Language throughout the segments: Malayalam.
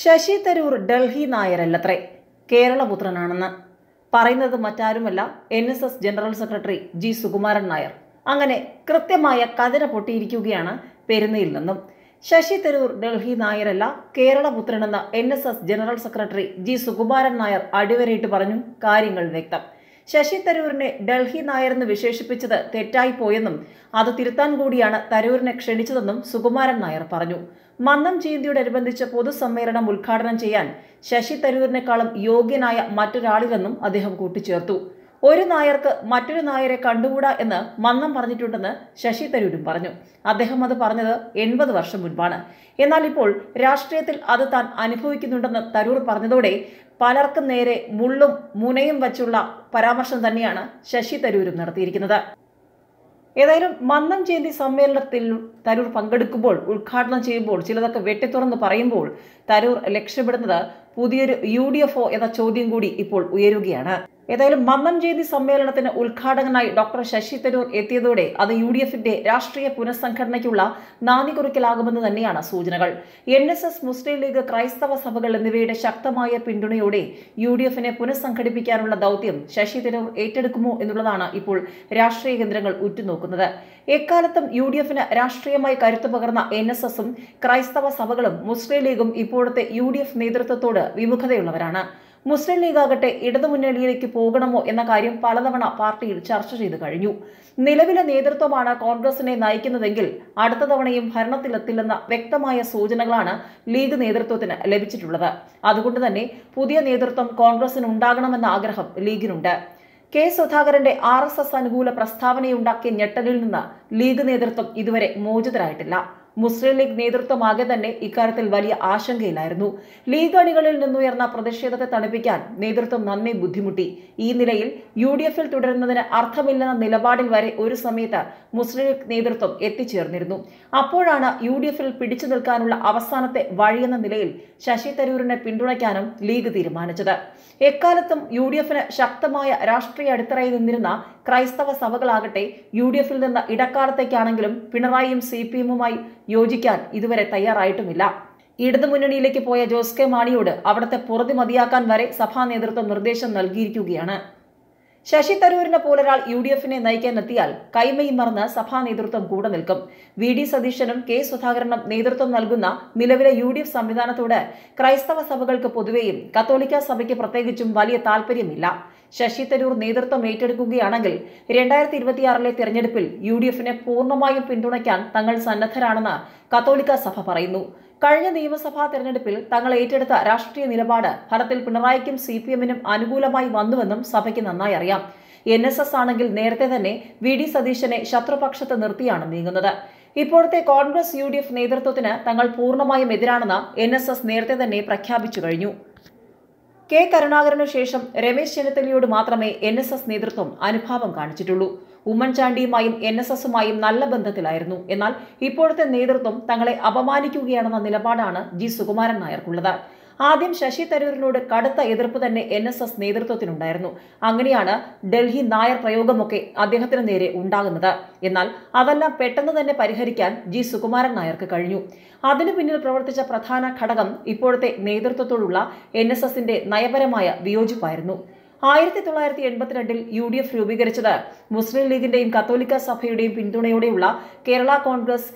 ശശി തരൂർ ഡൽഹി നായരല്ലത്രേ കേരളപുത്രനാണെന്ന് പറയുന്നത് മറ്റാരുമല്ല N S S general secretary G Sukumaran Nair അങ്ങനെ കൃത്യമായ കതിര പൊട്ടിയിരിക്കുകയാണ് പെരുന്നയിൽ നിന്നും ശശി തരൂർ ഡൽഹി നായരല്ല കേരളപുത്രനെന്ന് N S S general secretary G Sukumaran Nair അടിവരയിട്ട് പറഞ്ഞു കാര്യങ്ങൾ വ്യക്തം ശശി തരൂരിനെ ഡൽഹി നായരെന്ന് വിശേഷിപ്പിച്ചത് തെറ്റായിപ്പോയെന്നും അത് തിരുത്താൻ കൂടിയാണ് തരൂരിനെ ക്ഷണിച്ചതെന്നും സുകുമാരൻ നായർ പറഞ്ഞു മന്നം ജയന്തിയോടനുബന്ധിച്ച് പൊതുസമ്മേളനം ഉദ്ഘാടനം ചെയ്യാൻ ശശി തരൂരിനേക്കാളും യോഗ്യനായ മറ്റൊരാളില്ലെന്നും അദ്ദേഹം കൂട്ടിച്ചേർത്തു ഒരു നായർക്ക് മറ്റൊരു നായരെ കണ്ടുകൂടാ എന്ന് മന്നം പറഞ്ഞിട്ടുണ്ടെന്ന് ശശി തരൂരും പറഞ്ഞു അദ്ദേഹം അത് പറഞ്ഞത് എൺപത് വർഷം മുൻപാണ് എന്നാൽ ഇപ്പോൾ രാഷ്ട്രീയത്തിൽ അത് താൻ അനുഭവിക്കുന്നുണ്ടെന്ന് തരൂർ പറഞ്ഞതോടെ പലർക്കും നേരെ മുള്ളും മുനയും വച്ചുള്ള പരാമർശം തന്നെയാണ് ശശി തരൂരും നടത്തിയിരിക്കുന്നത് ഏതായാലും മന്നം ജയന്തി സമ്മേളനത്തിൽ തരൂർ പങ്കെടുക്കുമ്പോൾ ഉദ്ഘാടനം ചെയ്യുമ്പോൾ ചിലതൊക്കെ വെട്ടിത്തുറന്ന് പറയുമ്പോൾ തരൂർ ലക്ഷ്യപ്പെടുന്നത് പുതിയൊരു യു ഡി എഫ് എന്ന ചോദ്യം കൂടി ഇപ്പോൾ ഉയരുകയാണ് ഏതായാലും ജയന്തി സമ്മേളനത്തിന് ഉദ്ഘാടകനായി ഡോക്ടർ ശശി തരൂർ എത്തിയതോടെ അത് യു ഡി എഫിന്റെ രാഷ്ട്രീയ പുനഃസംഘടനയ്ക്കുള്ള കുറിക്കലാകുമെന്ന് തന്നെയാണ് സൂചനകൾ N S S Muslim League ക്രൈസ്തവ സഭകൾ എന്നിവയുടെ ശക്തമായ പിന്തുണയോടെ യു ഡി എഫിനെ പുനഃസംഘടിപ്പിക്കാനുള്ള ദൗത്യം ശശി തരൂർ ഏറ്റെടുക്കുമോ എന്നുള്ളതാണ് ഇപ്പോൾ രാഷ്ട്രീയ കേന്ദ്രങ്ങൾ ഉറ്റുനോക്കുന്നത് എക്കാലത്തും യു ഡി എഫിന് രാഷ്ട്രീയമായി കരുത്തു പകർന്ന എൻ എസ് എസും ക്രൈസ്തവ സഭകളും മുസ്ലിം ലീഗും ഇപ്പോഴത്തെ യു ഡി എഫ് നേതൃത്വത്തോട് വിമുഖതയുള്ളവരാണ് മുസ്ലിം ആകട്ടെ ഇടതുമുന്നണിയിലേക്ക് പോകണമോ എന്ന കാര്യം പലതവണ പാർട്ടിയിൽ ചർച്ച ചെയ്തു കഴിഞ്ഞു നിലവിലെ നേതൃത്വമാണ് കോൺഗ്രസിനെ നയിക്കുന്നതെങ്കിൽ അടുത്ത തവണയും ഭരണത്തിലെത്തില്ലെന്ന വ്യക്തമായ സൂചനകളാണ് ലീഗ് നേതൃത്വത്തിന് ലഭിച്ചിട്ടുള്ളത് അതുകൊണ്ട് തന്നെ പുതിയ നേതൃത്വം കോൺഗ്രസിന് ഉണ്ടാകണമെന്ന ആഗ്രഹം ലീഗിനുണ്ട് കെ സുധാകരന്റെ ആർ എസ് എസ് അനുകൂല പ്രസ്താവനയുണ്ടാക്കിയ ഞെട്ടലിൽ നിന്ന് ലീഗ് നേതൃത്വം ഇതുവരെ മോചിതരായിട്ടില്ല മുസ്ലിം ലീഗ് നേതൃത്വമാകെ തന്നെ ഇക്കാര്യത്തിൽ വലിയ ആശങ്കയിലായിരുന്നു ലീഗ് അണികളിൽ നിന്നുയർന്ന പ്രതിഷേധത്തെ തണുപ്പിക്കാൻ നേതൃത്വം നന്നെ ബുദ്ധിമുട്ടി ഈ നിലയിൽ യു ഡി എഫിൽ തുടരുന്നതിന് അർത്ഥമില്ലെന്ന നിലപാടിൽ വരെ ഒരു സമയത്ത് മുസ്ലിം ലീഗ് നേതൃത്വം എത്തിച്ചേർന്നിരുന്നു അപ്പോഴാണ് യു ഡി എഫിൽ പിടിച്ചു നിൽക്കാനുള്ള അവസാനത്തെ വഴിയെന്ന നിലയിൽ ശശി തരൂരിനെ പിന്തുണയ്ക്കാനും ലീഗ് തീരുമാനിച്ചത് എക്കാലത്തും യു ഡി എഫിന് ശക്തമായ രാഷ്ട്രീയ അടിത്തറയിൽ നിന്നിരുന്ന ക്രൈസ്തവ സഭകളാകട്ടെ യു ഡി എഫിൽ നിന്ന് ഇടക്കാലത്തേക്കാണെങ്കിലും പിണറായിയും സി പി എമ്മുമായി യോജിക്കാൻ ഇതുവരെ തയ്യാറായിട്ടുമില്ല ഇടതു മുന്നണിയിലേക്ക് പോയ ജോസ് കെ മാണിയോട് അവിടുത്തെ പുറതി മതിയാക്കാൻ വരെ സഭാ നേതൃത്വം നിർദ്ദേശം നൽകിയിരിക്കുകയാണ് ശശി തരൂരിനെ പോലൊരാൾ യു ഡി എഫിനെ നയിക്കാനെത്തിയാൽ കൈമയി മറന്ന് സഭാ നേതൃത്വം കൂടെ നിൽക്കും വി ഡി സതീശനും കെ സുധാകരനും നേതൃത്വം നൽകുന്ന നിലവിലെ യു ഡി എഫ് സംവിധാനത്തോട് ക്രൈസ്തവ സഭകൾക്ക് പൊതുവെയും കത്തോലിക്ക സഭയ്ക്ക് പ്രത്യേകിച്ചും വലിയ താൽപ്പര്യമില്ല ശശി തരൂർ നേതൃത്വം ഏറ്റെടുക്കുകയാണെങ്കിൽ രണ്ടായിരത്തി ഇരുപത്തിയാറിലെ തെരഞ്ഞെടുപ്പിൽ യു ഡി എഫിനെ പൂർണ്ണമായും പിന്തുണയ്ക്കാൻ തങ്ങൾ സന്നദ്ധരാണെന്ന് കത്തോലിക്ക സഭ പറയുന്നു കഴിഞ്ഞ നിയമസഭാ തെരഞ്ഞെടുപ്പിൽ തങ്ങൾ ഏറ്റെടുത്ത രാഷ്ട്രീയ നിലപാട് ഫലത്തിൽ പിണറായിക്കും സി പി എമ്മിനും അനുകൂലമായി വന്നുവെന്നും സഭയ്ക്ക് നന്നായി അറിയാം എൻ എസ് എസ് ആണെങ്കിൽ നേരത്തെ തന്നെ വി ഡി സതീശനെ ശത്രുപക്ഷത്ത് നിർത്തിയാണ് നീങ്ങുന്നത് ഇപ്പോഴത്തെ കോൺഗ്രസ് യു ഡി എഫ് നേതൃത്വത്തിന് തങ്ങൾ പൂർണ്ണമായും എതിരാണെന്ന് എൻ എസ് എസ് നേരത്തെ തന്നെ പ്രഖ്യാപിച്ചു കഴിഞ്ഞു കെ കരുണാകരനു ശേഷം രമേശ് ചെന്നിത്തലയോട് മാത്രമേ എൻ എസ് എസ് നേതൃത്വം അനുഭാവം കാണിച്ചിട്ടുള്ളൂ ഉമ്മൻചാണ്ടിയുമായും എൻ എസ് എസുമായും നല്ല ബന്ധത്തിലായിരുന്നു എന്നാൽ ഇപ്പോഴത്തെ നേതൃത്വം തങ്ങളെ അപമാനിക്കുകയാണെന്ന നിലപാടാണ് ജി സുകുമാരൻ നായർക്കുള്ളത് ആദ്യം ശശി തരൂരിനോട് കടുത്ത എതിർപ്പ് തന്നെ എൻ എസ് എസ് നേതൃത്വത്തിനുണ്ടായിരുന്നു അങ്ങനെയാണ് ഡൽഹി നായർ പ്രയോഗമൊക്കെ അദ്ദേഹത്തിന് നേരെ ഉണ്ടാകുന്നത് എന്നാൽ അതെല്ലാം പെട്ടെന്ന് തന്നെ പരിഹരിക്കാൻ ജി സുകുമാരൻ നായർക്ക് കഴിഞ്ഞു അതിനു പിന്നിൽ പ്രവർത്തിച്ച പ്രധാന ഘടകം ഇപ്പോഴത്തെ നേതൃത്വത്തോടുള്ള എൻ എസ് എസിന്റെ നയപരമായ വിയോജിപ്പായിരുന്നു ആയിരത്തി തൊള്ളായിരത്തി എൺപത്തിരണ്ടിൽ യു ഡി എഫ് രൂപീകരിച്ചത് മുസ്ലിം ലീഗിന്റെയും കത്തോലിക്ക സഭയുടെയും പിന്തുണയോടെയുള്ള കേരള കോൺഗ്രസ്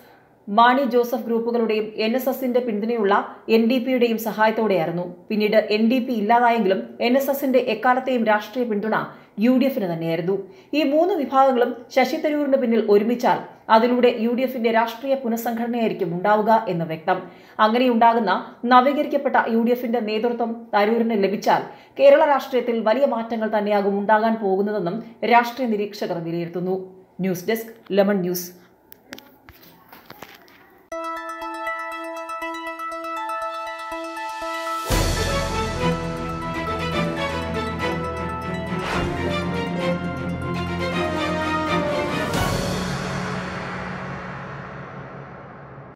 മാണി ജോസഫ് ഗ്രൂപ്പുകളുടെയും എൻ എസ് എസിന്റെ പിന്തുണയുള്ള എൻ ഡി പിയുടെയും സഹായത്തോടെയായിരുന്നു പിന്നീട് എൻ ഡി പി ഇല്ലാതായെങ്കിലും എൻ എസ് എസിന്റെ എക്കാലത്തെയും രാഷ്ട്രീയ പിന്തുണ യു ഡി എഫിന് തന്നെയായിരുന്നു ഈ മൂന്ന് വിഭാഗങ്ങളും ശശി തരൂരിന് പിന്നിൽ ഒരുമിച്ചാൽ അതിലൂടെ യു ഡി എഫിന്റെ രാഷ്ട്രീയ പുനഃസംഘടനയായിരിക്കും ഉണ്ടാവുക എന്ന് വ്യക്തം അങ്ങനെയുണ്ടാകുന്ന നവീകരിക്കപ്പെട്ട യു ഡി എഫിന്റെ നേതൃത്വം തരൂരിന് ലഭിച്ചാൽ കേരള രാഷ്ട്രീയത്തിൽ വലിയ മാറ്റങ്ങൾ തന്നെയാകും ഉണ്ടാകാൻ പോകുന്നതെന്നും രാഷ്ട്രീയ നിരീക്ഷകർ വിലയിരുത്തുന്നു ന്യൂസ് ഡെസ്ക് ലെമൺ ന്യൂസ്